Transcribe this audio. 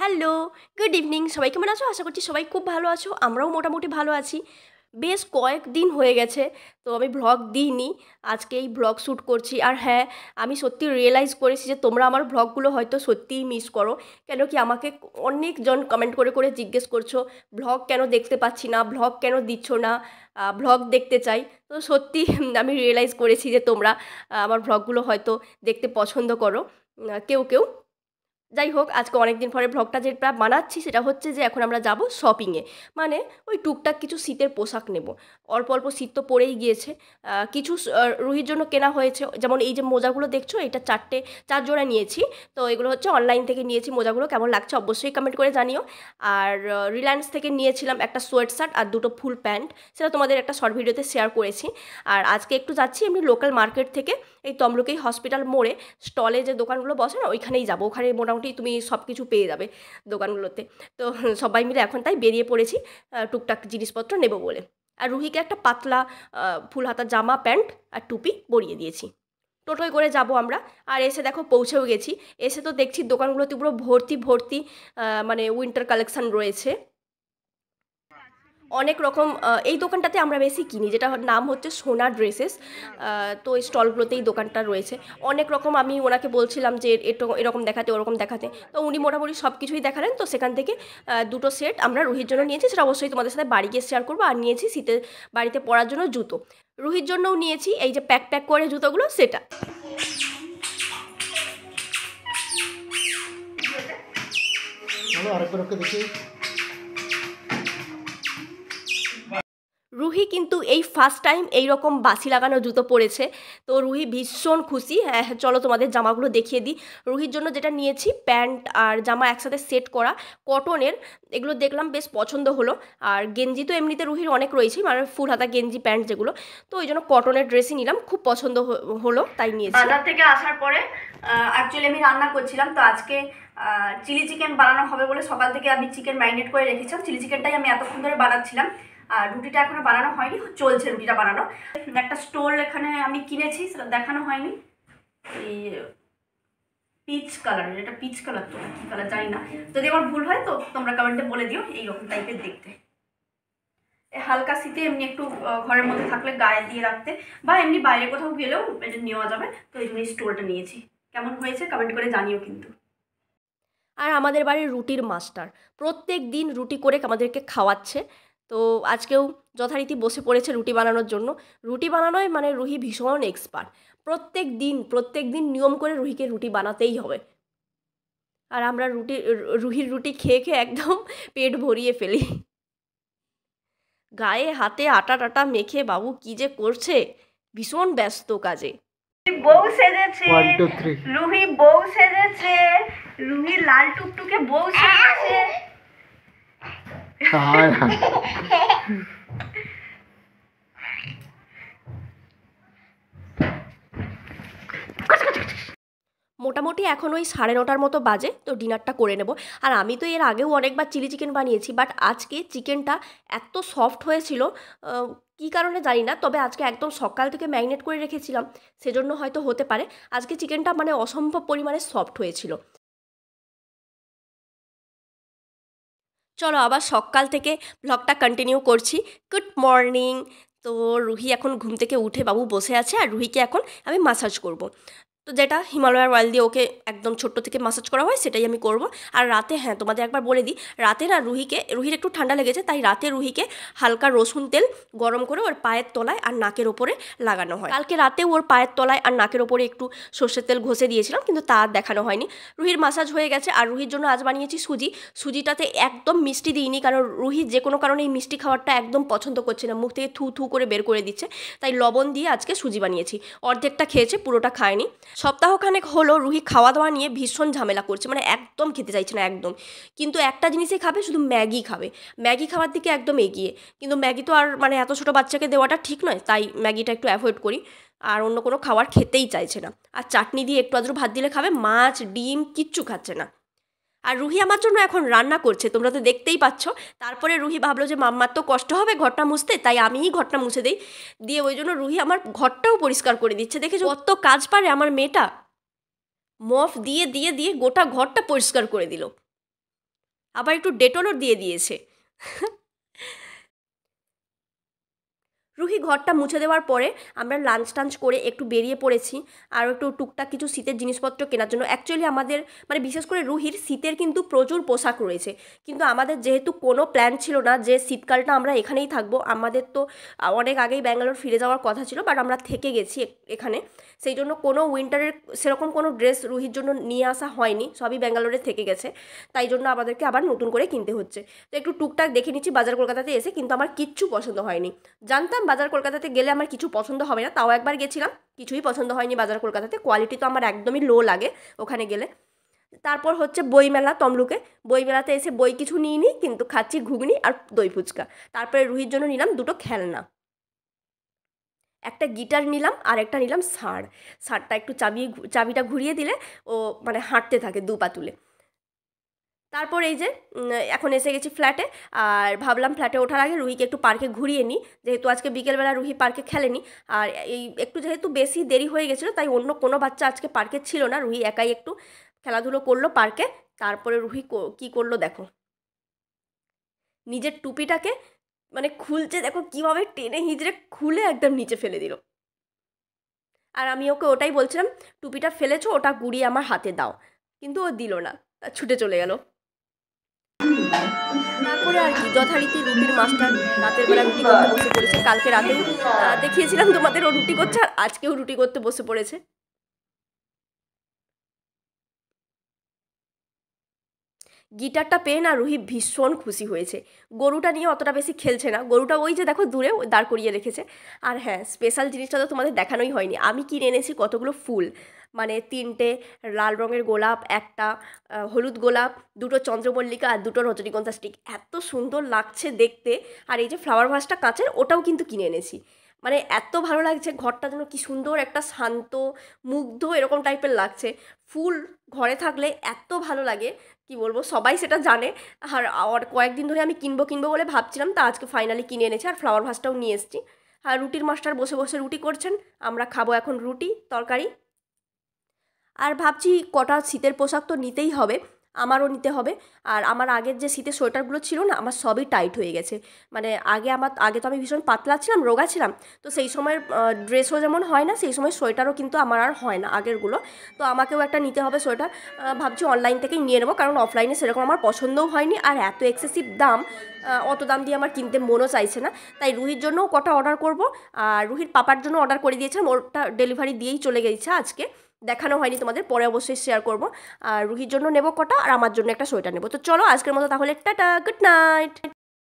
hello good evening সবাই কেমন আছো আশা করছি সবাই খুব ভালো আছো আমরাও মোটামুটি ভালো আছি বেশ কয়েকদিন হয়ে গেছে তো আমি ভ্লগ দিইনি আজকে এই ভ্লগ শ্যুট করছি আর হ্যাঁ আমি সত্যি রিয়েলাইজ করেছি যে তোমরা আমার ভ্লগগুলো হয়তো সত্যিই মিস করো কেন কি আমাকে অনেকজন কমেন্ট করে করে জিজ্ঞেস করছো ভ্লগ কেন দেখতে পাচ্ছি না ভ্লগ কেন দিচ্ছ না ভ্লগ দেখতে চাই তো সত্যি আমি রিয়েলাইজ করেছি যে তোমরা আমার ভ্লগগুলো হয়তো দেখতে পছন্দ করো কেউ কেউ যাই হোক আজকে অনেকদিন পরে ব্লগটা যেটা বানাচ্ছি সেটা হচ্ছে যে এখন আমরা যাব শপিংয়ে মানে ওই টুকটাক কিছু শীতের পোশাক নেব অল্প অল্প শীত তো পড়েই গিয়েছে কিছু রুহির জন্য কেনা হয়েছে যেমন এই যে মোজাগুলো দেখছো এটা চারটে চার জোড়া নিয়েছি তো এগুলো হচ্ছে অনলাইন থেকে নিয়েছি মোজাগুলো কেমন লাগছে অবশ্যই কমেন্ট করে জানিও আর রিলায়েন্স থেকে নিয়েছিলাম একটা সোয়েট শার্ট আর দুটো ফুল প্যান্ট সেটা তোমাদের একটা শর্ট ভিডিওতে শেয়ার করেছি আর আজকে একটু যাচ্ছি এমনি লোকাল মার্কেট থেকে এই তমলুকেই হসপিটাল মোড়ে স্টলে যে দোকানগুলো বসে না ওইখানেই যাবো ওখানে মোটামুটি মোটামুটি তুমি সব কিছু পেয়ে যাবে দোকানগুলোতে তো সবাই মিলে এখন তাই বেরিয়ে পড়েছি টুকটাক জিনিসপত্র নেব বলে আর রুহিকে একটা পাতলা ফুল হাতা জামা প্যান্ট আর টুপি বরিয়ে দিয়েছি টোটোয় করে যাব আমরা আর এসে দেখো পৌঁছেও গেছি এসে তো দেখছি দোকানগুলোতে পুরো ভর্তি ভর্তি মানে উইন্টার কালেকশান রয়েছে অনেক রকম এই দোকানটাতে আমরা বেশি কিনি যেটা নাম হচ্ছে সোনা ড্রেসেস তো এই স্টলগুলোতেই দোকানটা রয়েছে অনেক রকম আমি ওনাকে বলছিলাম যে এরকম দেখাতে ওরকম দেখাতে তো উনি মোটামুটি সব কিছুই দেখালেন তো সেখান থেকে দুটো সেট আমরা রুহির জন্য নিয়েছি সেটা অবশ্যই তোমাদের সাথে বাড়ি গিয়ে শেয়ার করবো আর নিয়েছি শীতের বাড়িতে পরার জন্য জুতো রুহির জন্যও নিয়েছি এই যে প্যাক প্যাক করে জুতোগুলো সেটা আরেকবার ওকে দেখি রুহি কিন্তু এই ফার্স্ট টাইম এই রকম বাসি লাগানো জুতো পরেছে তো রুহি ভীষণ খুশি হ্যাঁ, হ্যাঁ চলো তোমাদের জামাগুলো দেখিয়ে দিই রুহির জন্য যেটা নিয়েছি প্যান্ট আর জামা একসাথে সেট করা কটনের এগুলো দেখলাম বেশ পছন্দ হলো আর গেঞ্জি তো এমনিতে রুহির অনেক রয়েছে মানে ফুল হাতা গেঞ্জি প্যান্ট যেগুলো তো ওই জন্য কটনের ড্রেসই নিলাম খুব পছন্দ হলো তাই নিয়েছি বাজার থেকে আসার পরে অ্যাকচুয়ালি আমি রান্না করছিলাম তো আজকে চিলি চিকেন বানানো হবে বলে সকাল থেকে আমি চিকেন ম্যারিনেট করে রেখেছিলাম চিলি চিকেনটাই আমি এতক্ষণ ধরে বানাচ্ছিলাম আর রুটিটা এখনো বানানো হয়নি চলছে রুটিটা বানানো একটা স্টোল এখানে আমি কিনেছি সেটা দেখানো হয়নি পিচ কালার এটা পিচ কালার তো কী কালার জানি না যদি আমার ভুল হয় তো তোমরা কমেন্টে বলে দিও এইরকম টাইপের দেখতে হালকা শীতে এমনি একটু ঘরের মধ্যে থাকলে গায়ে দিয়ে রাখতে বা এমনি বাইরে কোথাও গেলেও এটা নেওয়া যাবে তো এই জন্য স্টোলটা নিয়েছি কেমন হয়েছে কমেন্ট করে জানিও কিন্তু আর আমাদের বাড়ির রুটির মাস্টার প্রত্যেক দিন রুটি করে আমাদেরকে খাওয়াচ্ছে তো আজকেও যথারীতি বসে পড়েছে রুটি বানানোর জন্য রুটি বানানোয় মানে রুহি ভীষণ এক্সপার্ট প্রত্যেক দিন প্রত্যেক দিন নিয়ম করে রুহিকে রুটি বানাতেই হবে আর আমরা রুটি রুহির রুটি খেয়ে খেয়ে একদম পেট ভরিয়ে ফেলি গায়ে হাতে আটা টাটা মেখে বাবু কি যে করছে ভীষণ ব্যস্ত কাজে বউ সেজেছে রুহি বউ সেজেছে রুহি লাল টুকটুকে বউ সেজেছে মোটামুটি এখন ওই সাড়ে নটার মতো বাজে তো ডিনারটা করে নেব আর আমি তো এর আগেও অনেকবার চিলি চিকেন বানিয়েছি বাট আজকে চিকেনটা এত সফট হয়েছিল কি কারণে জানি না তবে আজকে একদম সকাল থেকে ম্যাগনেট করে রেখেছিলাম সেজন্য হয়তো হতে পারে আজকে চিকেনটা মানে অসম্ভব পরিমাণে সফট হয়েছিল চলো আবার সকাল থেকে ব্লগটা কন্টিনিউ করছি গুড মর্নিং তো রুহি এখন ঘুম থেকে উঠে বাবু বসে আছে আর রুহিকে এখন আমি মাসাজ করব তো যেটা হিমালয়ার অয়েল দিয়ে ওকে একদম ছোট্ট থেকে মাসাজ করা হয় সেটাই আমি করব আর রাতে হ্যাঁ তোমাদের একবার বলে দিই রাতে না রুহিকে রুহির একটু ঠান্ডা লেগেছে তাই রাতে রুহিকে হালকা রসুন তেল গরম করে ওর পায়ের তলায় আর নাকের ওপরে লাগানো হয় কালকে রাতে ওর পায়ের তলায় আর নাকের ওপরে একটু সর্ষের তেল ঘষে দিয়েছিলাম কিন্তু তা দেখানো হয়নি রুহির মাসাজ হয়ে গেছে আর রুহির জন্য আজ বানিয়েছি সুজি সুজিটাতে একদম মিষ্টি দিইনি কারণ রুহি যে কোনো কারণে এই মিষ্টি খাবারটা একদম পছন্দ করছে না মুখ থেকে থু থু করে বের করে দিচ্ছে তাই লবণ দিয়ে আজকে সুজি বানিয়েছি অর্ধেকটা খেয়েছে পুরোটা খায়নি সপ্তাহখানেক হলো রুহি খাওয়া দাওয়া নিয়ে ভীষণ ঝামেলা করছে মানে একদম খেতে চাইছে না একদম কিন্তু একটা জিনিসই খাবে শুধু ম্যাগি খাবে ম্যাগি খাওয়ার দিকে একদম এগিয়ে কিন্তু ম্যাগি তো আর মানে এত ছোটো বাচ্চাকে দেওয়াটা ঠিক নয় তাই ম্যাগিটা একটু অ্যাভয়েড করি আর অন্য কোনো খাবার খেতেই চাইছে না আর চাটনি দিয়ে একটু আদ্র ভাত দিলে খাবে মাছ ডিম কিচ্ছু খাচ্ছে না আর রুহি আমার জন্য এখন রান্না করছে তোমরা তো দেখতেই পাচ্ছ তারপরে রুহি ভাবলো যে মাম্মার তো কষ্ট হবে ঘরটা মুছতে তাই আমিই ঘরটা মুছে দিই দিয়ে ওই জন্য রুহি আমার ঘরটাও পরিষ্কার করে দিচ্ছে দেখেছো কত কাজ পারে আমার মেয়েটা মফ দিয়ে দিয়ে দিয়ে গোটা ঘরটা পরিষ্কার করে দিল আবার একটু ডেটলও দিয়ে দিয়েছে রুহি ঘরটা মুছে দেওয়ার পরে আমরা লাঞ্চ টাঞ্চ করে একটু বেরিয়ে পড়েছি আর একটু টুকটাক কিছু শীতের জিনিসপত্র কেনার জন্য অ্যাকচুয়ালি আমাদের মানে বিশেষ করে রুহির শীতের কিন্তু প্রচুর পোশাক রয়েছে কিন্তু আমাদের যেহেতু কোনো প্ল্যান ছিল না যে শীতকালটা আমরা এখানেই থাকবো আমাদের তো অনেক আগেই ব্যাঙ্গালোর ফিরে যাওয়ার কথা ছিল বাট আমরা থেকে গেছি এখানে সেই জন্য কোনো উইন্টারের সেরকম কোনো ড্রেস রুহির জন্য নিয়ে আসা হয়নি সবই ব্যাঙ্গালোরে থেকে গেছে তাই জন্য আমাদেরকে আবার নতুন করে কিনতে হচ্ছে তো একটু টুকটাক দেখে নিচ্ছি বাজার কলকাতাতে এসে কিন্তু আমার কিচ্ছু পছন্দ হয়নি জানতাম বাজার কলকাতাতে গেলে আমার কিছু পছন্দ হবে না তাও একবার গেছিলাম কিছুই পছন্দ হয়নি বাজার কলকাতাতে কোয়ালিটি তো আমার একদমই লো লাগে ওখানে গেলে তারপর হচ্ছে বইমেলা তমলুকে বইমেলাতে এসে বই কিছু নিইনি কিন্তু খাচ্ছি ঘুগনি আর দই ফুচকা তারপরে রুহির জন্য নিলাম দুটো খেলনা একটা গিটার নিলাম আর একটা নিলাম সার সারটা একটু চাবিয়ে চাবিটা ঘুরিয়ে দিলে ও মানে হাঁটতে থাকে দুপা তুলে তারপর এই যে এখন এসে গেছি ফ্ল্যাটে আর ভাবলাম ফ্ল্যাটে ওঠার আগে রুহিকে একটু পার্কে ঘুরিয়ে নিই যেহেতু আজকে বিকেলবেলা রুহি পার্কে খেলেনি আর এই একটু যেহেতু বেশি দেরি হয়ে গেছিলো তাই অন্য কোনো বাচ্চা আজকে পার্কে ছিল না রুহি একাই একটু খেলাধুলো করলো পার্কে তারপরে রুহি কি করলো দেখো নিজের টুপিটাকে মানে খুলছে দেখো কীভাবে টেনে হিজড়ে খুলে একদম নিচে ফেলে দিল আর আমি ওকে ওটাই বলছিলাম টুপিটা ফেলেছো ওটা গুড়িয়ে আমার হাতে দাও কিন্তু ও দিল না ছুটে চলে গেল তারপরে আর কি যথারীতি রুটির মাস্টার রাতের বেলা রুটি করতে বসে পড়েছে কালকে রাতে দেখিয়েছিলাম তোমাদের ও রুটি করছে আর আজকেও রুটি করতে বসে পড়েছে গিটারটা পেয়ে না রুহি ভীষণ খুশি হয়েছে গরুটা নিয়ে অতটা বেশি খেলছে না গরুটা ওই যে দেখো দূরে দাঁড় করিয়ে রেখেছে আর হ্যাঁ স্পেশাল জিনিসটা তো তোমাদের দেখানোই হয়নি আমি কিনে এনেছি কতগুলো ফুল মানে তিনটে লাল রঙের গোলাপ একটা হলুদ গোলাপ দুটো চন্দ্রমল্লিকা আর দুটো রজনীগন্ধা স্টিক এত সুন্দর লাগছে দেখতে আর এই যে ফ্লাওয়ার ভাসটা কাঁচের ওটাও কিন্তু কিনে এনেছি মানে এত ভালো লাগছে ঘরটা যেন কি সুন্দর একটা শান্ত মুগ্ধ এরকম টাইপের লাগছে ফুল ঘরে থাকলে এত ভালো লাগে কি বলবো সবাই সেটা জানে আর আর কয়েকদিন ধরে আমি কিনবো কিনবো বলে ভাবছিলাম তা আজকে ফাইনালি কিনে এনেছি আর ফ্লাওয়ার ভাসটাও নিয়ে এসেছি আর রুটির মাস্টার বসে বসে রুটি করছেন আমরা খাবো এখন রুটি তরকারি আর ভাবছি কটা শীতের পোশাক তো নিতেই হবে আমারও নিতে হবে আর আমার আগের যে শীতের সোয়েটারগুলো ছিল না আমার সবই টাইট হয়ে গেছে মানে আগে আমার আগে তো আমি ভীষণ পাতলা ছিলাম রোগা ছিলাম তো সেই সময়ের ড্রেসও যেমন হয় না সেই সময় সোয়েটারও কিন্তু আমার আর হয় না আগেরগুলো তো আমাকেও একটা নিতে হবে সোয়েটার ভাবছি অনলাইন থেকেই নিয়ে নেবো কারণ অফলাইনে সেরকম আমার পছন্দও হয়নি আর এত এক্সেসিভ দাম অত দাম দিয়ে আমার কিনতে মনও চাইছে না তাই রুহির জন্যও কটা অর্ডার করব আর রুহির পাপার জন্য অর্ডার করে দিয়েছিলাম ওরটা ডেলিভারি দিয়েই চলে গেছে আজকে দেখানো হয়নি তোমাদের পরে অবশ্যই শেয়ার করবো আর রুহির জন্য নেব কটা আর আমার জন্য একটা সোয়েটার নেব তো চলো আজকের মতো তাহলে টাটা গুড নাইট